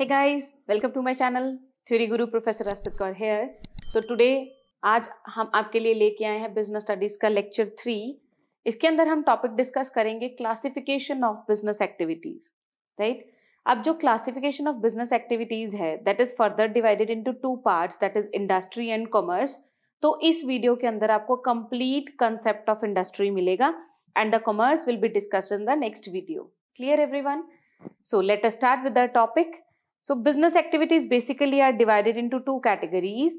Hey guys, welcome to my channel theory Guru professor Aspit Kaur here so today आज हम आपके लिए लेके आए हैं बिजनेस स्टडीज का लेक्चर थ्री इसके अंदर हम टॉपिक डिस्कस करेंगे classification of business activities right अब जो क्लासिफिकेशन ऑफ बिजनेस एक्टिविटीज है that is further divided into two part that is industry and commerce तो इस वीडियो के अंदर आपको कंप्लीट कंसेप्ट ऑफ इंडस्ट्री मिलेगा and the commerce will be discuss in the next video clear everyone so let us start with the topic So business activities basically are divided into two categories,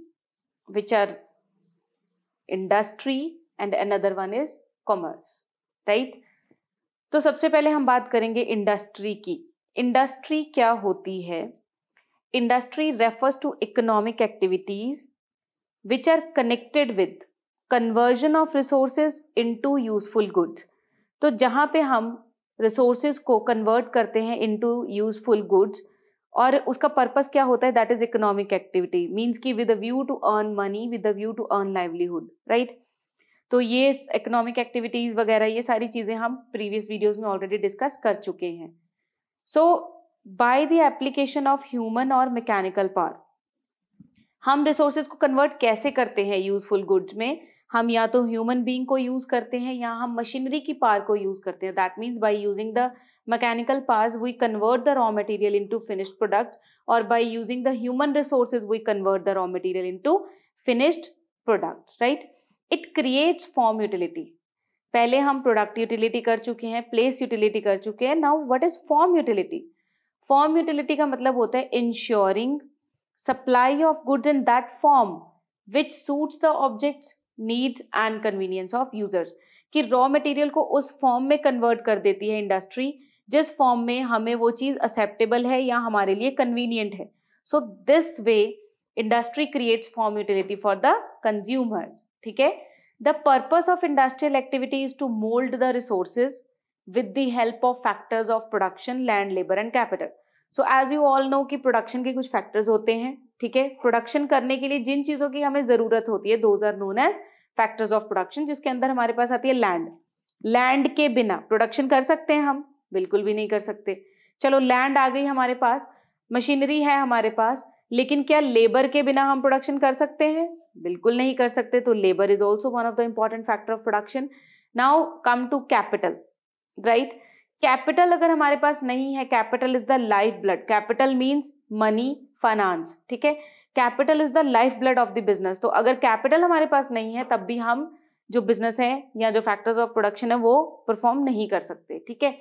which are industry and another one is commerce, right? तो सबसे पहले हम बात करेंगे industry की industry क्या होती है industry refers to economic activities which are connected with conversion of resources into useful goods तो जहां पे हम रिसोर्सेज को कन्वर्ट करते हैं इनटू यूजफुल गुड्स और उसका पर्पस क्या होता है that is economic activity means की with view to earn money with view to earn livelihood right तो ये इकोनॉमिक एक्टिविटीज वगैरह ये सारी चीजें हम प्रीवियस वीडियोस में ऑलरेडी डिस्कस कर चुके हैं so by the application of human और मैकेनिकल पावर हम रिसोर्सेज को कन्वर्ट कैसे करते हैं यूजफुल गुड्स में हम या तो ह्यूमन बींग को यूज़ करते हैं या हम मशीनरी की पार को यूज़ करते हैं that means by using the mechanical powers we convert the raw material into finished product और by using the human resources we convert the raw material to finished product right it creates form utility पहले हम product utility कर चुके हैं place utility कर चुके हैं now what is form utility form utility का मतलब होता है insuring supply of goods in that form which suits the objects needs and convenience of users कि रॉ मटेरियल को उस फॉर्म में कन्वर्ट कर देती है इंडस्ट्री जिस फॉर्म में हमें वो चीज़ एक्सेप्टेबल है या हमारे लिए कन्वीनियंट है so this way industry creates form utility for the consumer ठीक है the purpose of industrial activity is to mould the resources with the help of factors of production land labour and capital so as you all know कि production के कुछ factors होते हैं ठीक है production करने के लिए जिन चीजों की हमें जरूरत होती है those are known as factors of production जिसके अंदर हमारे पास आती है लैंड लैंड के बिना प्रोडक्शन कर सकते हैं हम बिल्कुल भी नहीं कर सकते चलो लैंड आ गई हमारे पास मशीनरी है हमारे पास लेकिन क्या लेबर के बिना हम प्रोडक्शन कर सकते हैं बिल्कुल नहीं कर सकते तो labour is also one of the important factor of production now come to capital right capital अगर हमारे पास नहीं है capital is the life blood capital means money finance ठीक है capital is the life blood of the business तो अगर capital हमारे पास नहीं है तब भी हम जो बिजनेस है या जो फैक्टर्स ऑफ प्रोडक्शन है वो परफॉर्म नहीं कर सकते ठीक है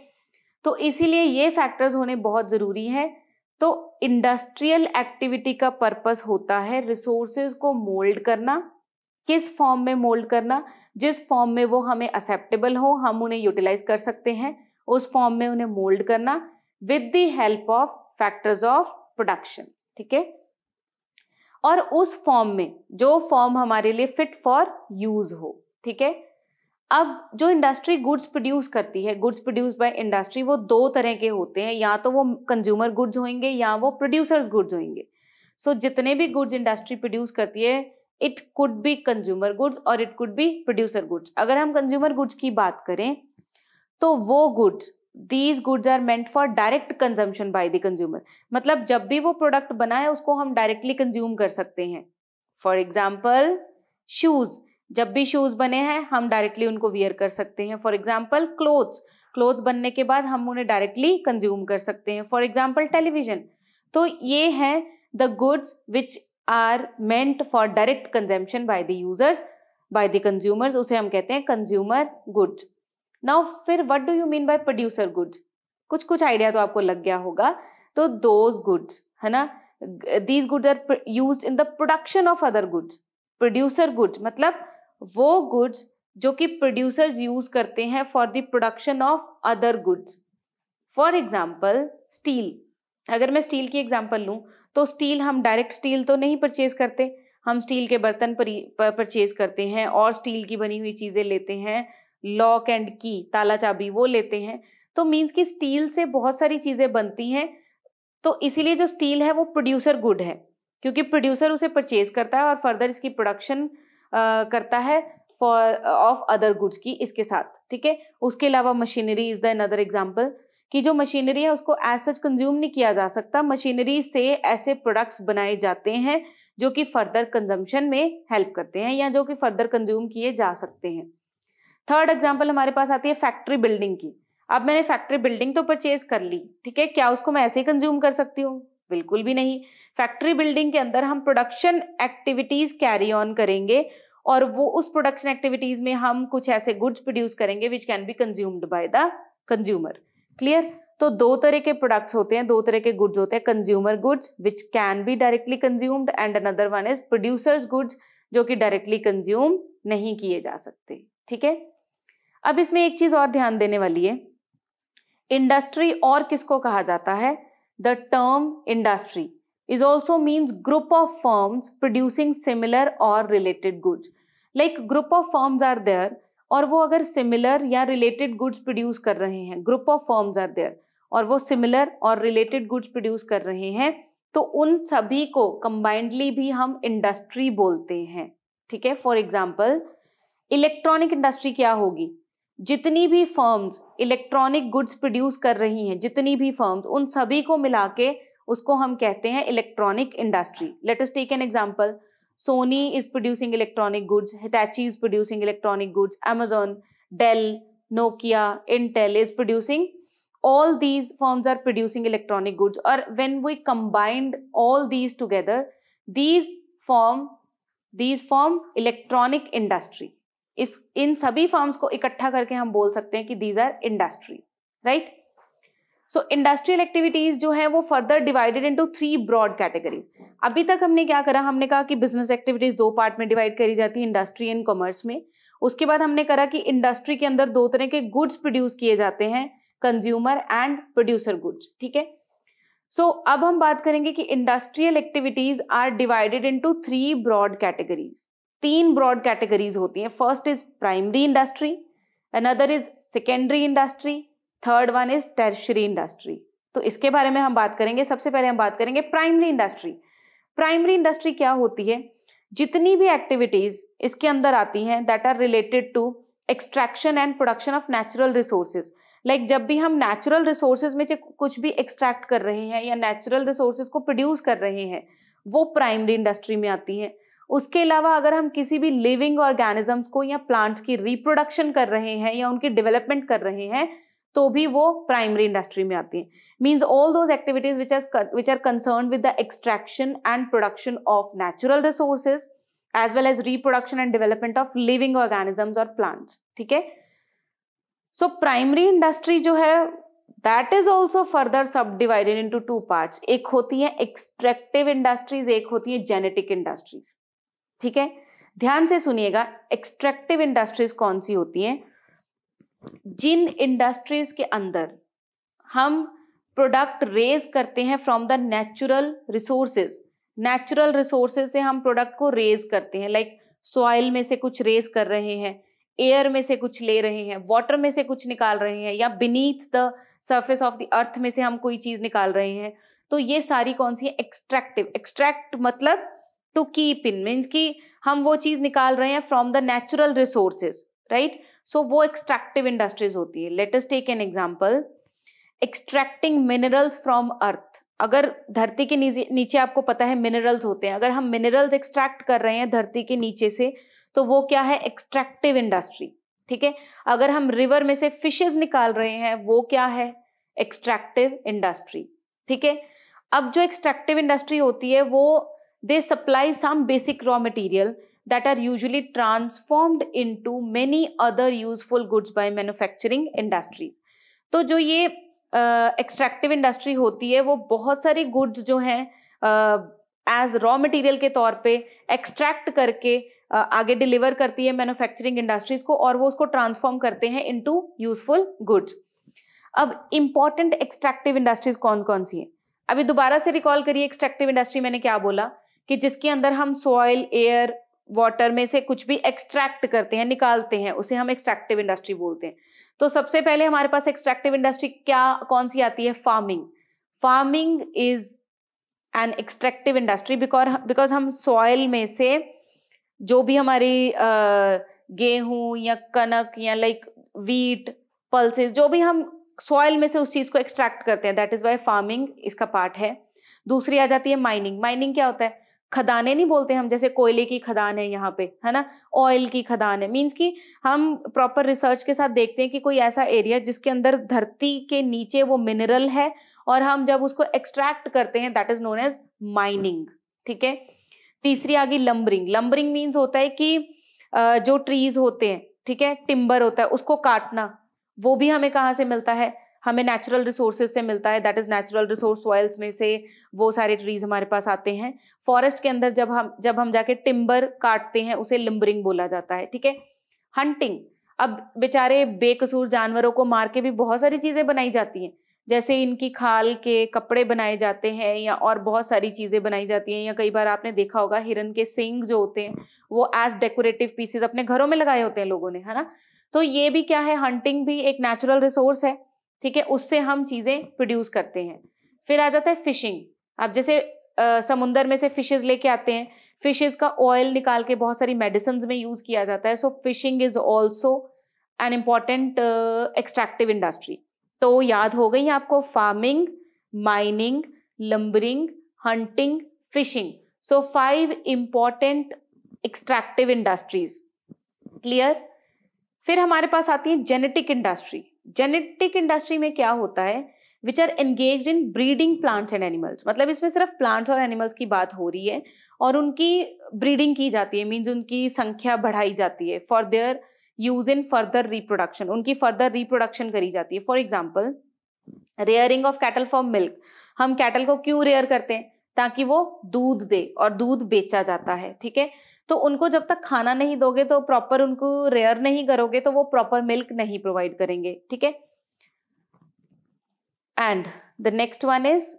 तो इसीलिए ये फैक्टर्स होने बहुत ज़रूरी है तो इंडस्ट्रियल एक्टिविटी का पर्पस होता है रिसोर्सेज को मोल्ड करना किस फॉर्म में मोल्ड करना जिस फॉर्म में वो हमें एक्सेप्टेबल हो हम उन्हें यूटिलाइज कर सकते हैं उस फॉर्म में उन्हें मोल्ड करना with the help of factors of production ठीक है और उस फॉर्म में जो फॉर्म हमारे लिए फिट फॉर यूज हो ठीक है अब जो इंडस्ट्री गुड्स प्रोड्यूस करती है गुड्स प्रोड्यूस बाय इंडस्ट्री वो दो तरह के होते हैं या तो वो कंज्यूमर गुड्स होंगे या वो प्रोड्यूसर्स गुड्स होंगे सो so, जितने भी गुड्स इंडस्ट्री प्रोड्यूस करती है it could be consumer goods और it could be producer goods अगर हम कंज्यूमर गुड्स की बात करें तो वो goods these goods are meant for direct consumption by the consumer मतलब जब भी वो प्रोडक्ट बना है उसको हम डायरेक्टली कंज्यूम कर सकते हैं फॉर एग्जाम्पल शूज जब भी शूज बने हैं हम डायरेक्टली उनको वियर कर सकते हैं फॉर एग्जाम्पल क्लोथ्स क्लोथ्स बनने के बाद हम उन्हें डायरेक्टली कंज्यूम कर सकते हैं फॉर एग्जाम्पल टेलीविजन तो ये है the goods which are meant for direct consumption by the users by the consumers उसे हम कहते हैं कंज्यूमर गुड्स नाउ फिर what do you mean by producer good कुछ कुछ आइडिया तो आपको लग गया होगा तो दोज गुड्स है ना these good are use in the production of other good producer good मतलब वो गुड्स जो कि प्रोड्यूसर्स यूज करते हैं for the production of other goods for example steel अगर मैं स्टील की एग्जाम्पल लूँ तो स्टील हम डायरेक्ट स्टील तो नहीं परचेज करते हम स्टील के बर्तन परचेज करते हैं और स्टील की बनी हुई चीज़ें लेते हैं लॉक एंड की ताला चाबी वो लेते हैं तो मीन्स कि स्टील से बहुत सारी चीज़ें बनती हैं तो इसीलिए जो स्टील है वो प्रोड्यूसर गुड है क्योंकि प्रोड्यूसर उसे परचेज करता है और फर्दर इसकी प्रोडक्शन करता है फॉर ऑफ अदर गुड्स की इसके साथ ठीक है उसके अलावा machinery is the another example कि जो मशीनरी है उसको एज सच कंज्यूम नहीं किया जा सकता मशीनरी से ऐसे प्रोडक्ट्स बनाए जाते हैं जो कि फर्दर कंजम्पशन में हेल्प करते हैं या जो कि फर्दर कंज्यूम किए जा सकते हैं थर्ड एग्जाम्पल हमारे पास आती है फैक्ट्री बिल्डिंग की अब मैंने फैक्ट्री बिल्डिंग तो परचेज कर ली ठीक है क्या उसको मैं ऐसे ही कंज्यूम कर सकती हूँ बिल्कुल भी नहीं फैक्ट्री बिल्डिंग के अंदर हम प्रोडक्शन एक्टिविटीज कैरी ऑन करेंगे और वो उस प्रोडक्शन एक्टिविटीज में हम कुछ ऐसे गुड्स प्रोड्यूस करेंगे which can be consumed by the consumer clear तो दो तरह के प्रोडक्ट्स होते हैं दो तरह के गुड्स होते हैं consumer goods which can be directly consumed and another one is producers goods जो कि डायरेक्टली कंज्यूम नहीं किए जा सकते ठीक है अब इसमें एक चीज और ध्यान देने वाली है इंडस्ट्री और किसको कहा जाता है the term industry is also means group of firms producing similar और related goods like group of firms are there और वो अगर सिमिलर या रिलेटेड गुड्स प्रोड्यूस कर रहे हैं group of firms are there और वो सिमिलर और रिलेटेड गुड्स प्रोड्यूस कर रहे हैं तो उन सभी को कंबाइंडली भी हम इंडस्ट्री बोलते हैं ठीक है फॉर एग्जाम्पल इलेक्ट्रॉनिक इंडस्ट्री क्या होगी जितनी भी फर्म्स इलेक्ट्रॉनिक गुड्स प्रोड्यूस कर रही हैं जितनी भी फर्म्स उन सभी को मिला के उसको हम कहते हैं electronic industry let us take an example Sony is producing electronic goods Hitachi is producing electronic goods Amazon Dell Nokia Intel is producing all these firms are producing electronic goods और when we combined all these together these form these form electronic industry इस इन सभी firms को इकट्ठा करके हम बोल सकते हैं कि these are industry right so industrial activities जो है वो further divided into three broad categories अभी तक हमने क्या करा हमने कहा कि बिजनेस एक्टिविटीज दो पार्ट में डिवाइड करी जाती है इंडस्ट्री एंड कॉमर्स में उसके बाद हमने करा कि इंडस्ट्री के अंदर दो तरह के गुड्स प्रोड्यूस किए जाते हैं कंज्यूमर एंड प्रोड्यूसर गुड्स ठीक है सो अब हम बात करेंगे कि industrial activities are divided into three broad categories तीन ब्रॉड कैटेगरीज होती हैं first is primary industry another is secondary industry third one is tertiary industry तो इसके बारे में हम बात करेंगे सबसे पहले हम बात करेंगे प्राइमरी इंडस्ट्री प्राइमरी इंडस्ट्री क्या होती है जितनी भी एक्टिविटीज इसके अंदर आती हैं that are related to extraction and production of natural resources like जब भी हम नेचुरल रिसोर्सेज में कुछ भी एक्सट्रैक्ट कर रहे हैं या नेचुरल रिसोर्सेज को प्रोड्यूस कर रहे हैं वो प्राइमरी इंडस्ट्री में आती हैं उसके अलावा अगर हम किसी भी लिविंग ऑर्गेनिजम्स को या प्लांट्स की रिप्रोडक्शन कर रहे हैं या उनकी डेवलपमेंट कर रहे हैं तो भी वो प्राइमरी इंडस्ट्री में आती है means all those activities which are which are concern with the extraction and production of natural resources as well as reproduction and development of living organisms और प्लांट्स ठीक है सो प्राइमरी इंडस्ट्री जो है that is also further subdivided into two part एक होती है extractive industries एक होती है जेनेटिक इंडस्ट्रीज ठीक है ध्यान से सुनिएगा एक्सट्रैक्टिव इंडस्ट्रीज कौन सी होती हैं जिन इंडस्ट्रीज के अंदर हम प्रोडक्ट रेज करते हैं from the natural resources natural resources से हम प्रोडक्ट को रेज करते हैं लाइक like, सॉइल में से कुछ रेज कर रहे हैं एयर में से कुछ ले रहे हैं वाटर में से कुछ निकाल रहे हैं या beneath the surface of the earth में से हम कोई चीज निकाल रहे हैं तो ये सारी कौन सी है एक्सट्रैक्टिव एक्सट्रैक्ट मतलब टू कीप इन मीन्स की हम वो चीज निकाल रहे हैं from the natural resources right so वो एक्सट्रैक्टिव इंडस्ट्रीज होती है let's take an example extracting minerals from earth अगर धरती के नीचे आपको पता है मिनरल्स होते हैं अगर हम मिनरल्स एक्सट्रैक्ट कर रहे हैं धरती के नीचे से तो वो क्या है एक्सट्रैक्टिव इंडस्ट्री ठीक है अगर हम रिवर में से फिशेज निकाल रहे हैं वो क्या है एक्सट्रैक्टिव इंडस्ट्री ठीक है अब जो एक्सट्रैक्टिव इंडस्ट्री होती है वो They supply some basic raw material that are usually transformed into many other useful goods by manufacturing industries. तो जो ये एक्सट्रैक्टिव uh, इंडस्ट्री होती है वो बहुत सारे गुड्स जो हैं एज रॉ मटेरियल के तौर पे एक्सट्रैक्ट करके uh, आगे डिलीवर करती है मैन्युफैक्चरिंग इंडस्ट्रीज को और वो उसको ट्रांसफॉर्म करते हैं इनटू यूजफुल गुड्स अब इंपॉर्टेंट एक्सट्रैक्टिव इंडस्ट्रीज कौन कौन सी हैं अभी दोबारा से रिकॉल करिए एक्सट्रैक्टिव इंडस्ट्री मैंने क्या बोला कि जिसके अंदर हम सॉइल एयर वाटर में से कुछ भी एक्सट्रैक्ट करते हैं निकालते हैं उसे हम एक्सट्रैक्टिव इंडस्ट्री बोलते हैं तो सबसे पहले हमारे पास एक्सट्रैक्टिव इंडस्ट्री क्या कौन सी आती है farming farming is an extractive industry because because हम सॉइल में से जो भी हमारी गेहूं या कनक या लाइक वीट पल्सेस जो भी हम सॉइल में से उस चीज़ को एक्सट्रैक्ट करते हैं दैट इज़ वाई फार्मिंग इसका पार्ट है दूसरी आ जाती है माइनिंग माइनिंग क्या होता है खदाने नहीं बोलते हम जैसे कोयले की खदान है यहाँ पे है ना ऑयल की खदान है मीन्स कि हम प्रॉपर रिसर्च के साथ देखते हैं कि कोई ऐसा एरिया जिसके अंदर धरती के नीचे वो मिनरल है और हम जब उसको एक्सट्रैक्ट करते हैं that is known as mining ठीक है तीसरी आ गई लंबरिंग लंबरिंग मीन्स होता है कि जो ट्रीज होते हैं ठीक है टिम्बर होता है उसको काटना वो भी हमें कहाँ से मिलता है हमें नेचुरल रिसोर्सेज से मिलता है that is natural resource soils में से वो सारे ट्रीज हमारे पास आते हैं फॉरेस्ट के अंदर जब हम जब हम जाके टिम्बर काटते हैं उसे लिम्बरिंग बोला जाता है ठीक है हंटिंग अब बेचारे बेकसूर जानवरों को मार के भी बहुत सारी चीजें बनाई जाती हैं जैसे इनकी खाल के कपड़े बनाए जाते हैं या और बहुत सारी चीज़ें बनाई जाती हैं या कई बार आपने देखा होगा हिरन के सिंग जो होते हैं वो एज डेकोरेटिव पीसेस अपने घरों में लगाए होते हैं लोगों ने है ना तो ये भी क्या है हंटिंग भी एक नेचुरल रिसोर्स है ठीक है उससे हम चीज़ें प्रोड्यूस करते हैं फिर आ जाता है फिशिंग आप जैसे आ, समुंदर में से फिशेज लेके आते हैं फिशेज का ऑयल निकाल के बहुत सारी मेडिसिन में यूज़ किया जाता है so fishing is also an important extractive industry तो याद हो गई आपको farming mining lumbering hunting fishing so five important extractive industries clear फिर हमारे पास आती है जेनेटिक इंडस्ट्री जेनेटिक इंडस्ट्री में क्या होता है which are engage in breeding plants and animals मतलब इसमें सिर्फ प्लांट्स और एनिमल्स की बात हो रही है और उनकी ब्रीडिंग की जाती है मीन्स उनकी संख्या बढ़ाई जाती है for their use in further reproduction उनकी फर्दर रिप्रोडक्शन करी जाती है for example rearing of cattle for milk हम कैटल को क्यों रेयर करते हैं ताकि वो दूध दे और दूध बेचा जाता है ठीक है तो उनको जब तक खाना नहीं दोगे तो प्रॉपर उनको रेयर नहीं करोगे तो वो प्रॉपर मिल्क नहीं प्रोवाइड करेंगे ठीक है and the next one is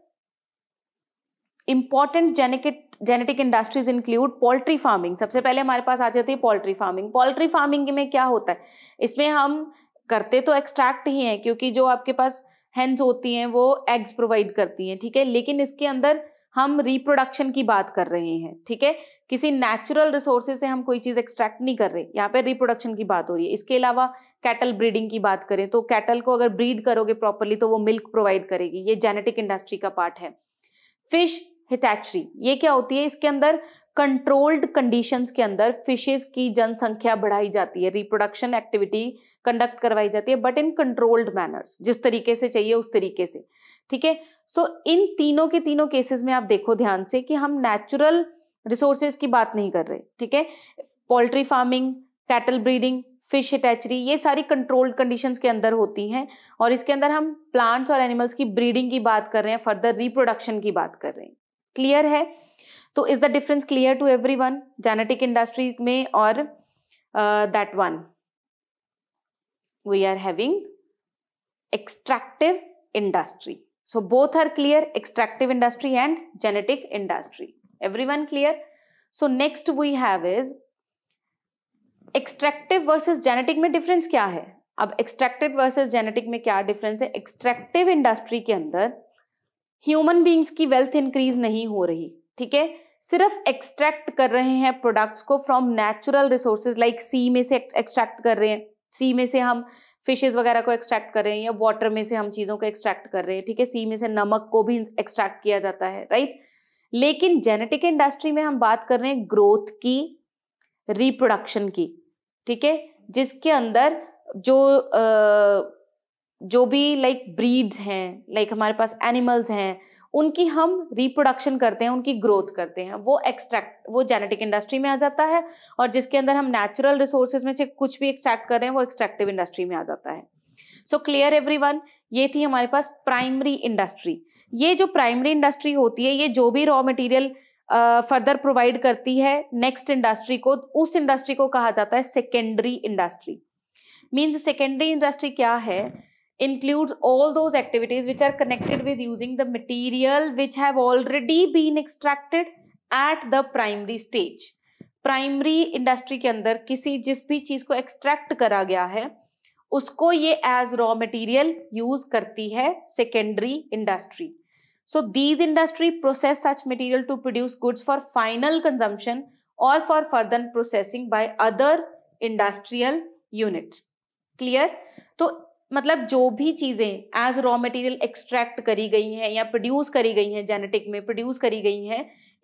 important genetic genetic industries include poultry farming सबसे पहले हमारे पास आ जाती है पोल्ट्री फार्मिंग पोल्ट्री फार्मिंग में क्या होता है इसमें हम करते तो एक्सट्रैक्ट ही हैं क्योंकि जो आपके पास हैंस होती हैं वो एग्स प्रोवाइड करती हैं ठीक है थीके? लेकिन इसके अंदर हम रिप्रोडक्शन की बात कर रहे हैं ठीक है किसी नेचुरल रिसोर्सेज से हम कोई चीज़ एक्सट्रैक्ट नहीं कर रहे यहाँ पे रिप्रोडक्शन की बात हो रही है इसके अलावा कैटल ब्रीडिंग की बात करें तो कैटल को अगर ब्रीड करोगे प्रॉपरली तो वो मिल्क प्रोवाइड करेगी ये जेनेटिक इंडस्ट्री का पार्ट है फिश हिटैचरी ये क्या होती है इसके अंदर कंट्रोल्ड कंडीशंस के अंदर फिशेस की जनसंख्या बढ़ाई जाती है रिप्रोडक्शन एक्टिविटी कंडक्ट करवाई जाती है बट इन कंट्रोल्ड मैनर्स जिस तरीके से चाहिए उस तरीके से ठीक है सो इन तीनों के तीनों केसेस में आप देखो ध्यान से कि हम नेचुरल रिसोर्सेज की बात नहीं कर रहे ठीक है poultry farming cattle breeding fish hatchery ये सारी कंट्रोल्ड कंडीशंस के अंदर होती हैं और इसके अंदर हम प्लांट्स और एनिमल्स की ब्रीडिंग की बात कर रहे हैं फर्दर रिप्रोडक्शन की बात कर रहे हैं क्लियर है तो is the difference clear to everyone genetic industry में और that one we are having extractive industry so both are clear extractive industry and genetic industry everyone clear so next we have is extractive versus genetic में difference क्या है अब extractive versus genetic में क्या difference है extractive industry के अंदर human beings की वेल्थ इंक्रीज नहीं हो रही ठीक है सिर्फ एक्सट्रैक्ट कर रहे हैं प्रोडक्ट्स को from natural resources like sea में से एक्सट्रैक्ट कर रहे हैं सी में से हम फिशेज वगैरह को एक्सट्रैक्ट कर रहे हैं या वाटर में से हम चीज़ों को एक्सट्रैक्ट कर रहे हैं ठीक है सी में से नमक को भी एक्सट्रैक्ट किया जाता है राइट right? लेकिन जेनेटिक इंडस्ट्री में हम बात कर रहे हैं ग्रोथ की रिप्रोडक्शन की ठीक है जिसके अंदर जो आ, जो भी लाइक ब्रीड्स हैं लाइक हमारे पास एनिमल्स हैं उनकी हम रिप्रोडक्शन करते हैं उनकी ग्रोथ करते हैं वो एक्सट्रैक्ट वो जेनेटिक इंडस्ट्री में आ जाता है और जिसके अंदर हम नेचुरल रिसोर्सेज में से कुछ भी एक्सट्रैक्ट कर रहे हैं वो एक्सट्रैक्टिव इंडस्ट्री में आ जाता है सो क्लियर एवरी ये थी हमारे पास प्राइमरी इंडस्ट्री ये जो प्राइमरी इंडस्ट्री होती है ये जो भी रॉ मटेरियल फर्दर प्रोवाइड करती है नेक्स्ट इंडस्ट्री को उस इंडस्ट्री को कहा जाता है secondary industry means secondary industry क्या है includes all those activities which are connected with using the material which have already been extracted at the primary stage primary industry के अंदर किसी जिस भी चीज को एक्सट्रैक्ट करा गया है उसको ये एज रॉ मटेरियल यूज करती है secondary industry so these industry process such material to produce goods for final consumption or for further processing by other industrial unit clear तो मतलब जो भी चीजें एज रॉ मटेरियल एक्सट्रैक्ट करी गई हैं या प्रोड्यूस करी गई हैं जेनेटिक में प्रोड्यूस करी गई हैं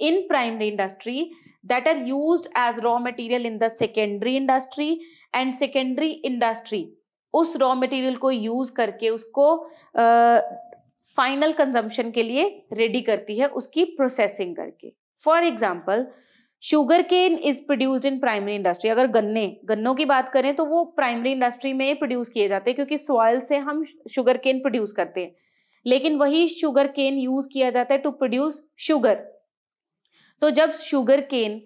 in primary industry that are used as raw material in the secondary industry and secondary industry उस रॉ मटेरियल को यूज करके उसको फाइनल कंजम्पशन के लिए रेडी करती है उसकी प्रोसेसिंग करके for example sugar cane is produced in primary industry अगर गन्ने गन्नों की बात करें तो वो प्राइमरी इंडस्ट्री में प्रोड्यूस किए जाते हैं क्योंकि सॉयल से हम शुगर केन प्रोड्यूस करते हैं लेकिन वही शुगर केन यूज किया जाता है टू प्रोड्यूस शुगर तो जब शुगर केन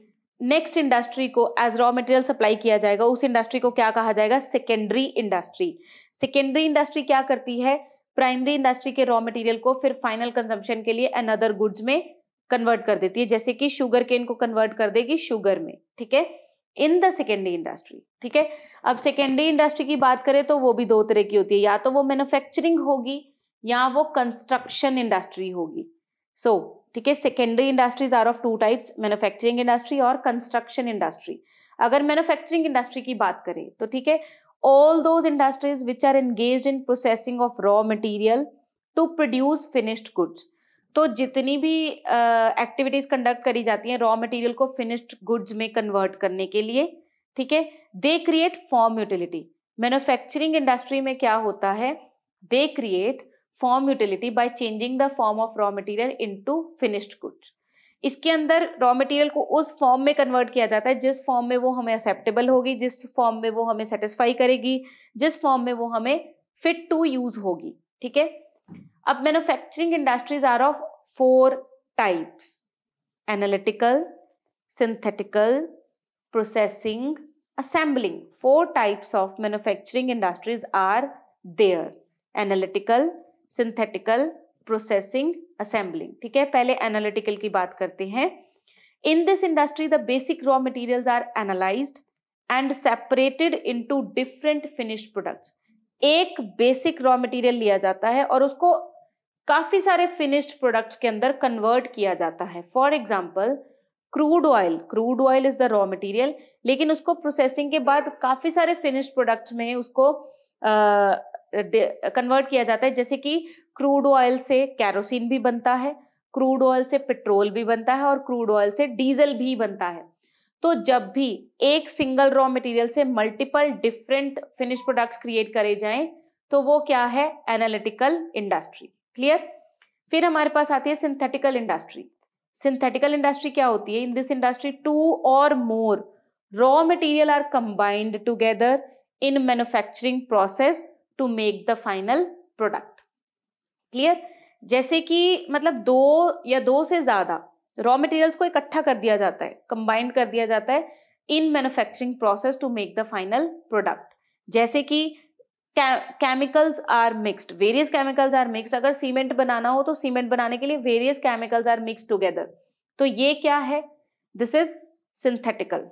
नेक्स्ट इंडस्ट्री को एज रॉ मटेरियल सप्लाई किया जाएगा उस इंडस्ट्री को क्या कहा जाएगा सेकेंडरी इंडस्ट्री सेकेंडरी इंडस्ट्री क्या करती है प्राइमरी इंडस्ट्री के रॉ मटेरियल को फिर फाइनल कंजम्पशन के लिए अनदर गुड्स में कन्वर्ट कर देती है जैसे कि शुगर केन को कन्वर्ट कर देगी शुगर में ठीक है इन द सेकेंडरी इंडस्ट्री ठीक है अब सेकेंडरी इंडस्ट्री की बात करें तो वो भी दो तरह की होती है या तो वो मैन्युफैक्चरिंग होगी या वो कंस्ट्रक्शन इंडस्ट्री होगी सो ठीक है secondary industries are of two types manufacturing industry और कंस्ट्रक्शन इंडस्ट्री अगर मैन्युफैक्चरिंग इंडस्ट्री की बात करें तो ठीक है all those industries which are engaged in processing of raw material to produce finished goods तो जितनी भी एक्टिविटीज uh, कंडक्ट करी जाती हैं रॉ मटेरियल को फिनिश्ड गुड्स में कन्वर्ट करने के लिए ठीक है they create form utility manufacturing industry में क्या होता है they create form utility by changing the form of raw material into finished goods इसके अंदर रॉ मटेरियल को उस फॉर्म में कन्वर्ट किया जाता है जिस फॉर्म में वो हमें एक्सेप्टेबल होगी जिस फॉर्म में वो हमें सेटिस्फाई करेगी जिस फॉर्म में वो हमें फिट टू यूज होगी ठीक है अब manufacturing industries are of four types analytical synthetical processing assembling four types of manufacturing industries are there analytical synthetical processing assembling ठीक है पहले एनालिटिकल की बात करते हैं in this industry the basic raw materials are analysed and separated into different finish products एक basic raw material लिया जाता है और उसको काफी सारे फिनिश्ड प्रोडक्ट्स के अंदर कन्वर्ट किया जाता है for example crude oil crude oil is the raw material लेकिन उसको प्रोसेसिंग के बाद काफी सारे फिनिश्ड प्रोडक्ट्स में उसको कन्वर्ट uh, किया जाता है जैसे कि क्रूड ऑयल से कैरोसिन भी बनता है क्रूड ऑयल से पेट्रोल भी बनता है और क्रूड ऑयल से डीजल भी बनता है तो जब भी एक सिंगल रॉ मटेरियल से multiple different finish products create करे जाएं तो वो क्या है एनालिटिकल इंडस्ट्री क्लियर फिर हमारे पास आती है सिंथेटिकल इंडस्ट्री सिंथेटिकल इंडस्ट्री क्या होती है इन दिस इंडस्ट्री टू और more raw material are combined together in manufacturing process to make the final product clear जैसे कि मतलब दो या दो से ज्यादा रॉ मटेरियल्स को इकट्ठा कर दिया जाता है कंबाइंड कर दिया जाता है in manufacturing process to make the final product जैसे कि chemicals are mixed various chemicals are mixed अगर सीमेंट बनाना हो तो सीमेंट बनाने के लिए various chemicals are mix together तो ये क्या है this is synthetical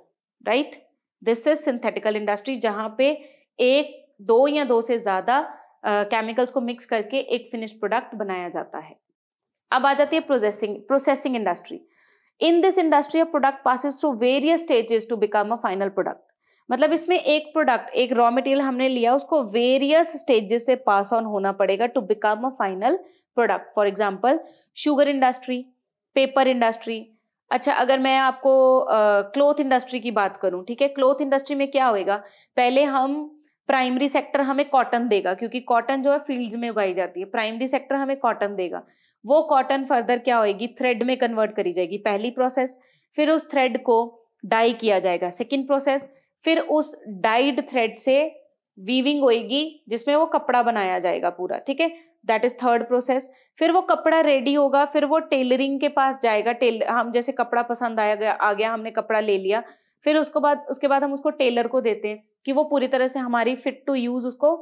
right this is synthetical industry जहां पे एक दो या दो से ज्यादा केमिकल्स को मिक्स करके एक फिनिश प्रोडक्ट बनाया जाता है अब आ जाती है processing processing industry in this industry of product passes through various stages to become a final product मतलब इसमें एक प्रोडक्ट एक रॉ मटेरियल हमने लिया उसको वेरियस स्टेजेस से पास ऑन होना पड़ेगा to become a final product for example sugar industry paper industry अच्छा अगर मैं आपको क्लोथ uh, इंडस्ट्री की बात करूं ठीक है क्लोथ इंडस्ट्री में क्या होएगा पहले हम प्राइमरी सेक्टर हमें कॉटन देगा क्योंकि कॉटन जो है फील्ड्स में उगाई जाती है प्राइमरी सेक्टर हमें कॉटन देगा वो कॉटन फर्दर क्या होएगी थ्रेड में कन्वर्ट करी जाएगी पहली प्रोसेस फिर उस थ्रेड को डाई किया जाएगा सेकेंड प्रोसेस फिर उस डाइड थ्रेड से वीविंग होएगी जिसमें वो कपड़ा बनाया जाएगा पूरा ठीक है दैट इज थर्ड प्रोसेस फिर वो कपड़ा रेडी होगा फिर वो टेलरिंग के पास जाएगा टेल हम जैसे कपड़ा पसंद आया गया आ गया हमने कपड़ा ले लिया फिर उसको बाद उसके बाद हम उसको टेलर को देते हैं कि वो पूरी तरह से हमारी फिट टू यूज उसको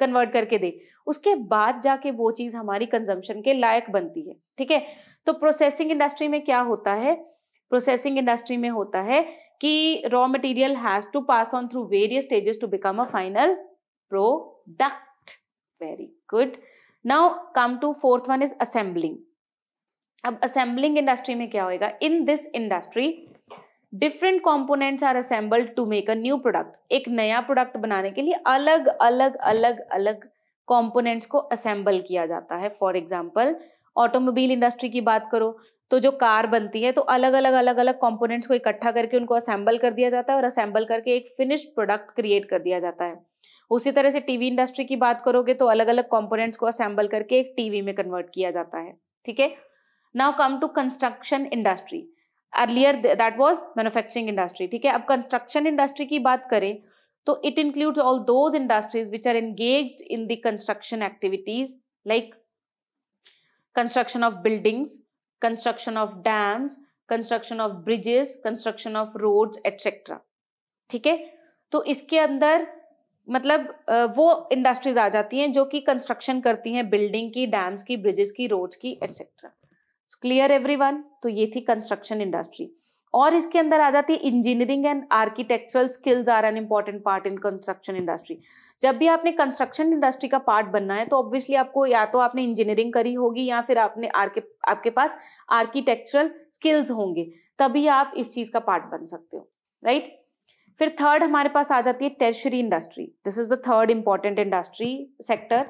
कन्वर्ट करके दे उसके बाद जाके वो चीज हमारी कंजम्पशन के लायक बनती है ठीक है तो प्रोसेसिंग इंडस्ट्री में क्या होता है प्रोसेसिंग इंडस्ट्री में होता है कि raw material has to pass on through various stages to become a final product very good now come to fourth one is assembling अब असेंबलिंग इंडस्ट्री में क्या होएगा in this industry different components are assembled to make a new product एक नया product बनाने के लिए अलग अलग अलग अलग कॉम्पोनेंट्स को असेंबल किया जाता है फॉर एग्जाम्पल ऑटोमोबाइल इंडस्ट्री की बात करो तो जो कार बनती है तो अलग अलग अलग अलग कॉम्पोनेंट्स को इकट्ठा करके उनको असेंबल कर दिया जाता है और असेंबल करके एक फिनिश्ड प्रोडक्ट क्रिएट कर दिया जाता है उसी तरह से टीवी इंडस्ट्री की बात करोगे तो अलग अलग कॉम्पोनेंट्स को असेंबल करके एक टीवी में कन्वर्ट किया जाता है ठीक है now come to construction industry earlier that was manufacturing industry ठीक है अब कंस्ट्रक्शन इंडस्ट्री की बात करें तो it includes all those industries which are engage in the construction activities like construction of buildings construction of dams construction of bridges construction of roads etcetera ठीक है तो इसके अंदर मतलब वो इंडस्ट्रीज आ जाती हैं जो कि कंस्ट्रक्शन करती हैं बिल्डिंग की डैम्स की ब्रिजेस की रोड्स की एटसेट्रा क्लियर एवरीवन तो ये थी कंस्ट्रक्शन इंडस्ट्री और इसके अंदर आ जाती है engineering and architectural skills are an important part in construction industry जब भी आपने कंस्ट्रक्शन इंडस्ट्री का पार्ट बनना है तो ऑब्वियसली आपको या तो आपने इंजीनियरिंग करी होगी या फिर आपने आर्के आपके पास आर्किटेक्चरल स्किल्स होंगे तभी आप इस चीज का पार्ट बन सकते हो राइट right? फिर थर्ड हमारे पास आ जाती है tertiary industry this is the third important industry sector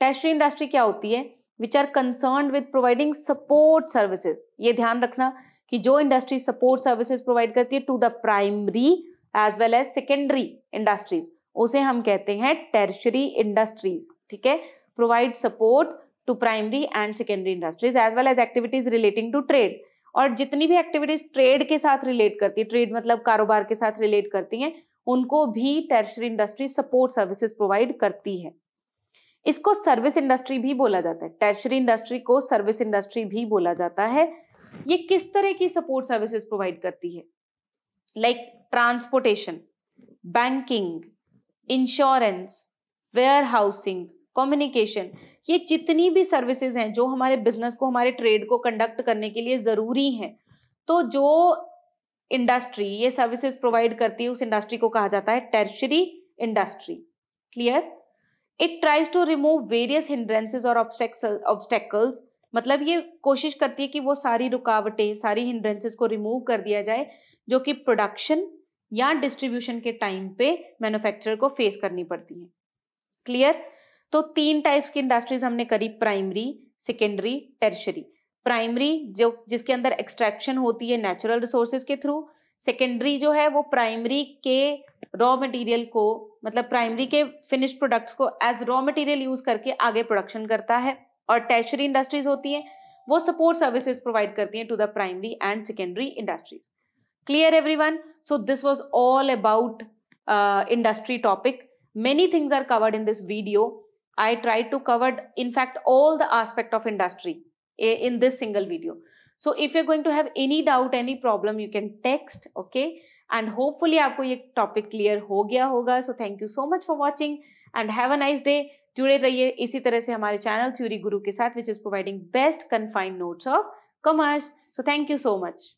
tertiary industry क्या होती है which are concern with providing support services ये ध्यान रखना कि जो इंडस्ट्री सपोर्ट सर्विसेज प्रोवाइड करती है to the primary as well as secondary industries उसे हम कहते हैं टेरिशरी इंडस्ट्रीज ठीक है provide support to primary and secondary industries as well as activities relating to trade और जितनी भी एक्टिविटीज ट्रेड के साथ रिलेट करती है ट्रेड मतलब कारोबार के साथ रिलेट करती हैं उनको भी tertiary industry support services provide करती है इसको सर्विस इंडस्ट्री भी बोला जाता है टैचरी इंडस्ट्री को सर्विस इंडस्ट्री भी बोला जाता है ये किस तरह की सपोर्ट सर्विसेज प्रोवाइड करती है like transportation banking insurance warehousing communication ये जितनी भी सर्विसेज हैं जो हमारे बिजनेस को हमारे ट्रेड को कंडक्ट करने के लिए ज़रूरी हैं तो जो इंडस्ट्री ये सर्विसेज प्रोवाइड करती है उस इंडस्ट्री को कहा जाता है tertiary industry clear it tries to remove various hindrances और ऑब्स्टेकल्स मतलब ये कोशिश करती है कि वो सारी रुकावटें सारी हिंड्रेंसेज को रिमूव कर दिया जाए जो कि प्रोडक्शन या डिस्ट्रीब्यूशन के टाइम पे मैन्युफैक्चरर को फेस करनी पड़ती है क्लियर तो तीन टाइप्स की इंडस्ट्रीज हमने करी प्राइमरी सेकेंडरी टेरिशरी प्राइमरी जो जिसके अंदर एक्सट्रैक्शन होती है नेचुरल रिसोर्सेज के थ्रू सेकेंडरी जो है वो प्राइमरी के रॉ मटेरियल को मतलब प्राइमरी के फिनिश प्रोडक्ट्स को एज रॉ मटेरियल यूज करके आगे प्रोडक्शन करता है और टैशरी इंडस्ट्रीज होती हैं वो सपोर्ट सर्विसेज प्रोवाइड करती हैं to the primary and secondary industries clear everyone so this was all about industry topic many things are covered in this video I try to covered in fact all the aspect of industry in this single video so if you going to have any doubt any problem you can text okay and hopefully आपको ये topic clear हो गया होगा so thank you so much for watching and have a nice day जुड़े रहिए इसी तरह से हमारे चैनल थ्योरी गुरु के साथ which is providing best confined notes of commerce so thank you so much